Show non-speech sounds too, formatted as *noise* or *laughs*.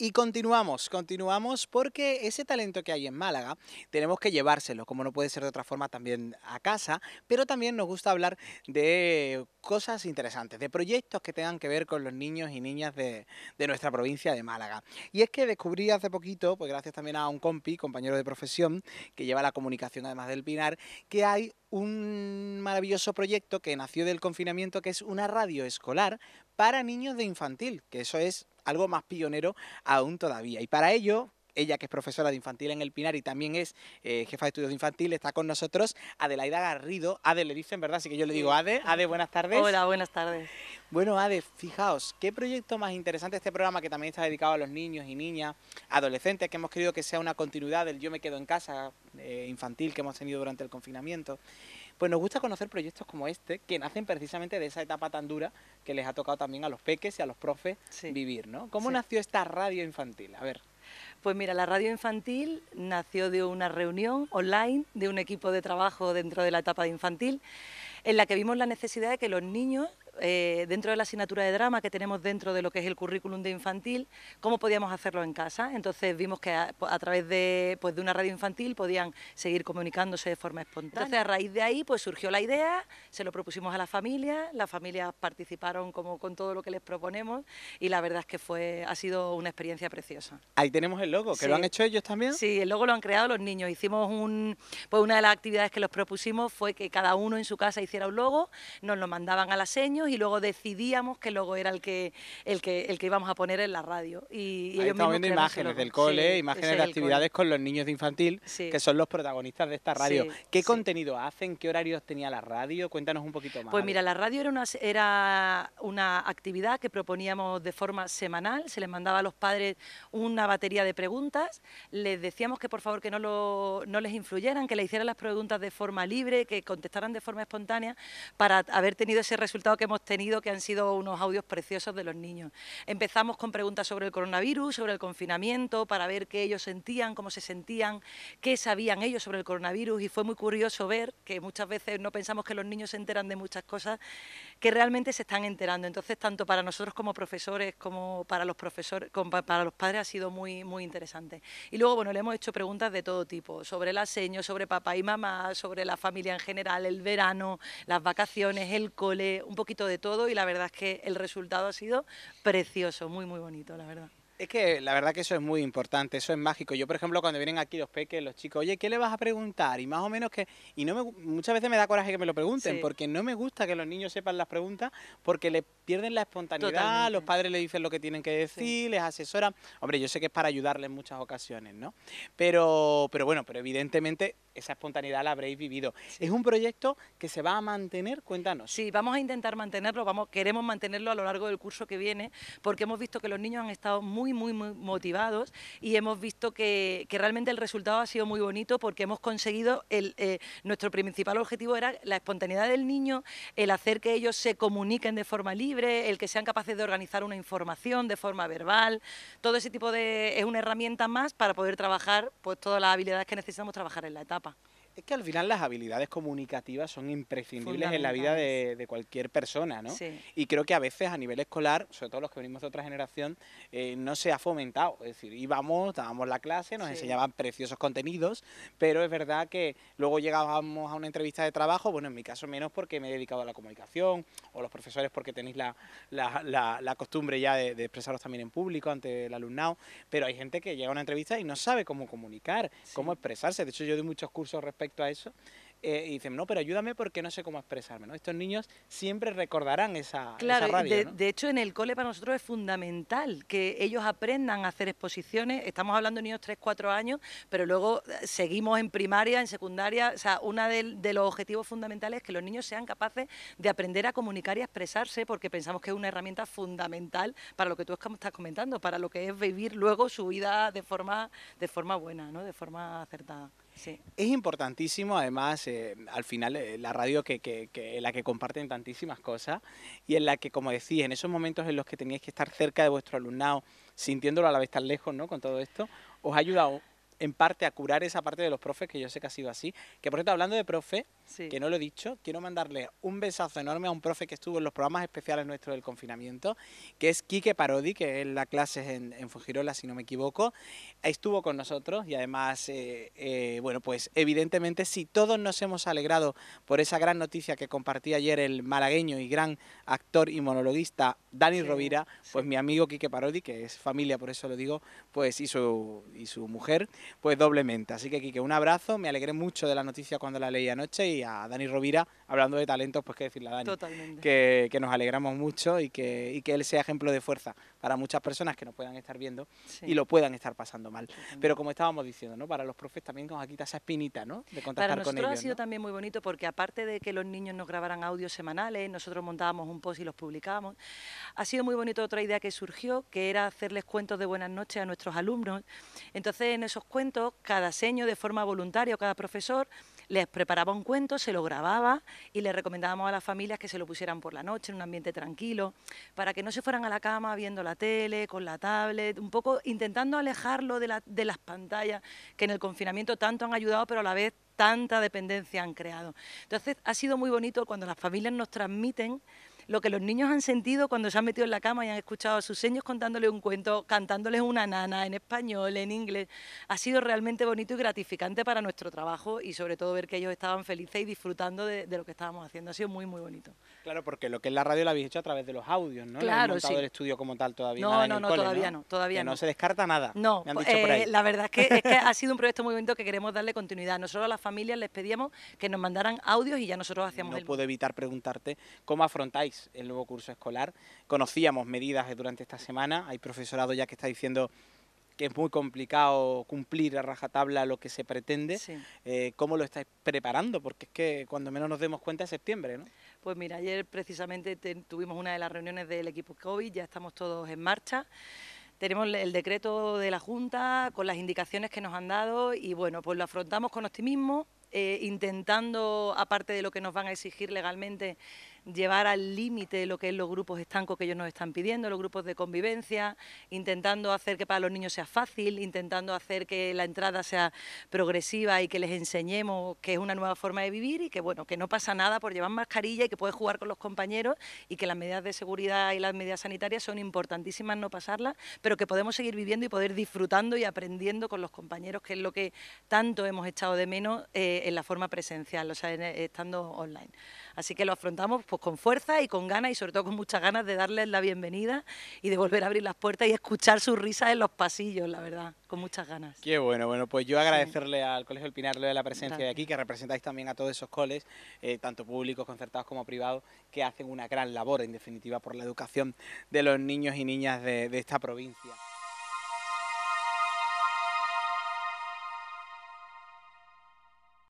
Y continuamos, continuamos porque ese talento que hay en Málaga tenemos que llevárselo, como no puede ser de otra forma, también a casa, pero también nos gusta hablar de cosas interesantes, de proyectos que tengan que ver con los niños y niñas de, nuestra provincia de Málaga. Y es que descubrí hace poquito, pues gracias también a un compi, compañero de profesión, que lleva la comunicación además del Pinar, que hay un maravilloso proyecto que nació del confinamiento, que es una radio escolar para niños de infantil, que eso es algo más pionero aún todavía. Y para ello, ella que es profesora de infantil en el Pinar y también es eh, jefa de estudios de infantil, está con nosotros Adelaida Garrido. Ade le dicen, ¿verdad? Así que yo le digo Ade. Ade, buenas tardes. Hola, buenas tardes. Bueno, Ade, fijaos, qué proyecto más interesante este programa que también está dedicado a los niños y niñas, adolescentes, que hemos querido que sea una continuidad del Yo me quedo en casa eh, infantil que hemos tenido durante el confinamiento pues nos gusta conocer proyectos como este, que nacen precisamente de esa etapa tan dura que les ha tocado también a los peques y a los profes vivir, ¿no? ¿Cómo nació esta radio infantil? A ver. Pues mira, la radio infantil nació de una reunión online de un equipo de trabajo dentro de la etapa de infantil en la que vimos la necesidad de que los niños eh, dentro de la asignatura de drama que tenemos dentro de lo que es el currículum de infantil, cómo podíamos hacerlo en casa. Entonces vimos que a, través pues, de, una radio infantil podían seguir comunicándose de forma espontánea. Entonces a raíz de ahí pues surgió la idea, se lo propusimos a la familia, las familias participaron como con todo lo que les proponemos y la verdad es que fue, ha sido una experiencia preciosa. Ahí tenemos el logo, que lo han hecho ellos también. Sí, el logo lo han creado los niños. Hicimos un, pues una de las actividades que los propusimos fue que cada uno en su casa hiciera un logo, nos lo mandaban a las señas y luego decidíamos que luego era el que, el que, el que íbamos a poner en la radio. Y, estamos viendo imágenes del cole, imágenes de actividades con los niños de infantil, que son los protagonistas de esta radio. ¿Qué contenido hacen? ¿Qué horarios tenía la radio? Cuéntanos un poquito más. Pues mira, la radio era una, era una actividad que proponíamos de forma semanal, se les mandaba a los padres una batería de preguntas, les decíamos que por favor que no, no les influyeran, que le hicieran las preguntas de forma libre, que contestaran de forma espontánea, para haber tenido ese resultado que hemos tenido, que han sido unos audios preciosos de los niños. Empezamos con preguntas sobre el coronavirus, sobre el confinamiento, para ver qué ellos sentían, cómo se sentían, qué sabían ellos sobre el coronavirus y fue muy curioso ver que muchas veces no pensamos que los niños se enteran de muchas cosas que realmente se están enterando. Entonces, tanto para nosotros como profesores, como para los profesores, para los padres ha sido muy, muy interesante. Y luego, bueno, le hemos hecho preguntas de todo tipo, sobre el aseño, sobre papá y mamá, sobre la familia en general, el verano, las vacaciones, el cole, un poquito de todo y la verdad es que el resultado ha sido precioso, muy, muy bonito, la verdad. Es que la verdad que eso es muy importante, eso es mágico. Yo, por ejemplo, cuando vienen aquí los peques, los chicos, oye, ¿qué le vas a preguntar? Y más o menos que... Y no muchas veces me da coraje que me lo pregunten, porque no me gusta que los niños sepan las preguntas, porque le pierden la espontaneidad, los padres le dicen lo que tienen que decir, les asesoran. Hombre, yo sé que es para ayudarles en muchas ocasiones, ¿no? Pero, pero bueno, pero evidentemente esa espontaneidad la habréis vivido. Es un proyecto que se va a mantener, cuéntanos. Sí, vamos a intentar mantenerlo, vamos, queremos mantenerlo a lo largo del curso que viene, porque hemos visto que los niños han estado muy muy, motivados y hemos visto que, realmente el resultado ha sido muy bonito porque hemos conseguido, el, eh, nuestro principal objetivo era la espontaneidad del niño, el hacer que ellos se comuniquen de forma libre, el que sean capaces de organizar una información de forma verbal, todo ese tipo de... es una herramienta más para poder trabajar pues, todas las habilidades que necesitamos trabajar en la etapa es que al final las habilidades comunicativas son imprescindibles en la vida de, cualquier persona, ¿no? Y creo que a veces a nivel escolar, sobre todo los que venimos de otra generación, eh, no se ha fomentado. Es decir, íbamos, dábamos la clase, nos enseñaban preciosos contenidos, pero es verdad que luego llegábamos a una entrevista de trabajo, bueno, en mi caso menos porque me he dedicado a la comunicación, o los profesores porque tenéis la, costumbre ya de, expresaros también en público ante el alumnado, pero hay gente que llega a una entrevista y no sabe cómo comunicar, cómo expresarse. De hecho, yo doy muchos cursos respecto a eso. Eh, y dicen, no, pero ayúdame porque no sé cómo expresarme. ¿no? Estos niños siempre recordarán esa, claro, esa rabia, de, hecho, en el cole para nosotros es fundamental que ellos aprendan a hacer exposiciones. Estamos hablando de niños 3, 4 años, pero luego eh, seguimos en primaria, en secundaria. O sea, uno de, los objetivos fundamentales es que los niños sean capaces de aprender a comunicar y a expresarse, porque pensamos que es una herramienta fundamental para lo que tú estás comentando, para lo que es vivir luego su vida de forma, de forma buena, ¿no? de forma acertada. Es importantísimo, además, eh, al final eh, la radio que, que, en la que comparten tantísimas cosas y en la que, como decís, en esos momentos en los que teníais que estar cerca de vuestro alumnado, sintiéndolo a la vez tan lejos, ¿no? Con todo esto, os ha ayudado en parte a curar esa parte de los profes, que yo sé que ha sido así. Que por cierto, hablando de profe, que no lo he dicho, quiero mandarle un besazo enorme a un profe que estuvo en los programas especiales nuestros del confinamiento, que es Quique Parodi, que es la clase en, en Fujirola, si no me equivoco. Estuvo con nosotros y además, eh, eh, bueno, pues evidentemente si todos nos hemos alegrado por esa gran noticia que compartí ayer el malagueño y gran actor y monologuista Dani Rovira, pues mi amigo Quique Parodi, que es familia, por eso lo digo, pues y su mujer, pues doblemente. Así que Quique, un abrazo, me alegré mucho de la noticia cuando la leí anoche y a Dani Rovira hablando de talentos, pues qué decir la Dani. Que, nos alegramos mucho y que, y que él sea ejemplo de fuerza para muchas personas que nos puedan estar viendo y lo puedan estar pasando mal. Pero como estábamos diciendo, ¿no? Para los profes también nos quita esa espinita, ¿no? De contactar con ellos. Para nosotros ha sido también muy bonito porque aparte de que los niños nos grabaran audios semanales, nosotros montábamos un post y los publicábamos, ha sido muy bonito otra idea que surgió, que era hacerles cuentos de buenas noches a nuestros alumnos. Entonces, en esos cuentos, cada seño de forma voluntaria o cada profesor les preparaba un cuento, se lo grababa y le recomendábamos a las familias que se lo pusieran por la noche, en un ambiente tranquilo, para que no se fueran a la cama viendo la tele, con la tablet, un poco intentando alejarlo de, de las pantallas que en el confinamiento tanto han ayudado, pero a la vez tanta dependencia han creado. Entonces ha sido muy bonito cuando las familias nos transmiten lo que los niños han sentido cuando se han metido en la cama y han escuchado a sus seños contándoles un cuento, cantándoles una nana en español, en inglés, ha sido realmente bonito y gratificante para nuestro trabajo y sobre todo ver que ellos estaban felices y disfrutando de, lo que estábamos haciendo. Ha sido muy, muy bonito. Claro, porque lo que es la radio la habéis hecho a través de los audios, ¿no? Claro, no sí. el estudio como tal todavía. No, no, no, todavía no, todavía que no. se descarta nada. No, eh, la verdad es que, *laughs* ha sido un proyecto muy bonito que queremos darle continuidad. Nosotros a las familias les pedíamos que nos mandaran audios y ya nosotros hacíamos no puedo evitar preguntarte cómo afrontáis el nuevo curso escolar. Conocíamos medidas durante esta semana, hay profesorado ya que está diciendo que es muy complicado cumplir a rajatabla lo que se pretende. Eh, ¿Cómo lo estáis preparando? Porque es que cuando menos nos demos cuenta es septiembre, ¿no? Pues mira, ayer precisamente tuvimos una de las reuniones del equipo COVID, ya estamos todos en marcha. Tenemos el decreto de la Junta con las indicaciones que nos han dado y bueno, pues lo afrontamos con optimismo, eh, intentando, aparte de lo que nos van a exigir legalmente, llevar al límite lo que son los grupos estancos que ellos nos están pidiendo, los grupos de convivencia, intentando hacer que para los niños sea fácil, intentando hacer que la entrada sea progresiva y que les enseñemos que es una nueva forma de vivir y que bueno, que no pasa nada por llevar mascarilla y que puedes jugar con los compañeros y que las medidas de seguridad y las medidas sanitarias son importantísimas no pasarlas, pero que podemos seguir viviendo y poder disfrutando y aprendiendo con los compañeros, que es lo que tanto hemos echado de menos eh, en la forma presencial, o sea, eh, estando online. Así que lo afrontamos pues con fuerza y con ganas y sobre todo con muchas ganas de darles la bienvenida y de volver a abrir las puertas y escuchar sus risas en los pasillos, la verdad, con muchas ganas. Qué bueno, bueno, pues yo agradecerle al Colegio el Pinar de la presencia de aquí, que representáis también a todos esos coles, eh, tanto públicos, concertados como privados, que hacen una gran labor, en definitiva, por la educación de los niños y niñas de esta provincia.